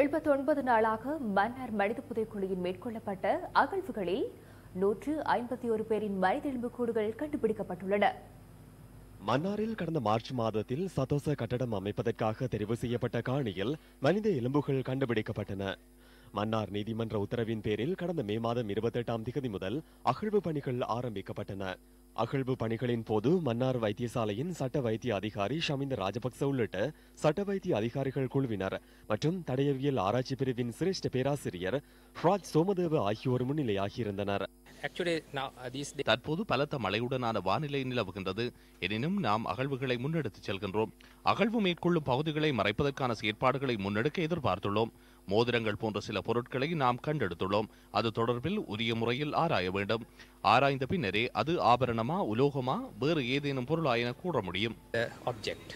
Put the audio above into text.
எழுபத்தி ஒன்பது நாளாக மன்னார் மனித புதைக்குழியில் மேற்கொள்ளப்பட்ட அகழ்வுகளில் நூற்று ஐம்பத்தி ஒரு பேரின் மனித கூடுகள் கண்டுபிடிக்கப்பட்டுள்ளன மன்னாரில் கடந்த மார்ச் மாதத்தில் சதோச கட்டடம் அமைப்பதற்காக தெரிவு செய்யப்பட்ட காணியில் மனித எலும்புகள் கண்டுபிடிக்கப்பட்டன மன்னார் நீதிமன்ற உத்தரவின் பேரில் கடந்த மே மாதம் இருபத்தி எட்டாம் தேதி முதல் அகழ்வு பணிகள் ஆரம்பிக்கப்பட்டன அகழ்வு பணிகளின் போது மன்னார் வைத்தியசாலையின் சட்ட வைத்திய அதிகாரி ஷமிந்த ராஜபக்ச உள்ளிட்ட சட்ட வைத்திய அதிகாரிகள் குழுவினர் மற்றும் தடயவியல் ஆராய்ச்சி பிரிவின் சிரேஷ்ட பேராசிரியர் ஃபிராஜ் சோமதேவ ஆகியோர் முன்னிலையாகியிருந்தனர் Uh, தற்போது பலத்த மழையுடனான வானிலை நிலவுகின்றது எனினும் நாம் அகழ்வுகளை முன்னெடுத்துச் செல்கின்றோம் அகழ்வு மேற்கொள்ளும் பகுதிகளை மறைப்பதற்கான செயற்பாடுகளை முன்னெடுக்க எதிர்பார்த்துள்ளோம் மோதிரங்கள் போன்ற சில பொருட்களை நாம் கண்டெடுத்துள்ளோம் அது தொடர்பில் உரிய முறையில் ஆராய வேண்டும் ஆராய்ந்த பின்னரே அது ஆபரணமா உலோகமா வேறு ஏதேனும் பொருளா என கூற முடியும்